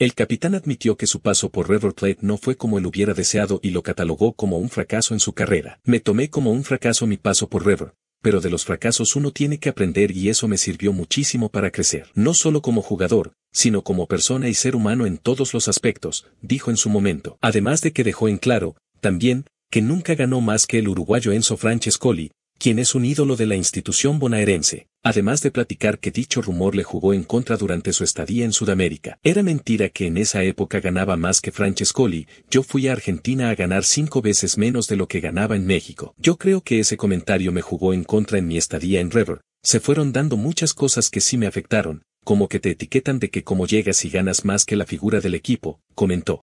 El capitán admitió que su paso por River Plate no fue como él hubiera deseado y lo catalogó como un fracaso en su carrera. Me tomé como un fracaso mi paso por River, pero de los fracasos uno tiene que aprender y eso me sirvió muchísimo para crecer. No solo como jugador, sino como persona y ser humano en todos los aspectos, dijo en su momento. Además de que dejó en claro, también, que nunca ganó más que el uruguayo Enzo Francescoli, quien es un ídolo de la institución bonaerense, además de platicar que dicho rumor le jugó en contra durante su estadía en Sudamérica. Era mentira que en esa época ganaba más que Francescoli, yo fui a Argentina a ganar cinco veces menos de lo que ganaba en México. Yo creo que ese comentario me jugó en contra en mi estadía en River. Se fueron dando muchas cosas que sí me afectaron, como que te etiquetan de que como llegas y ganas más que la figura del equipo, comentó.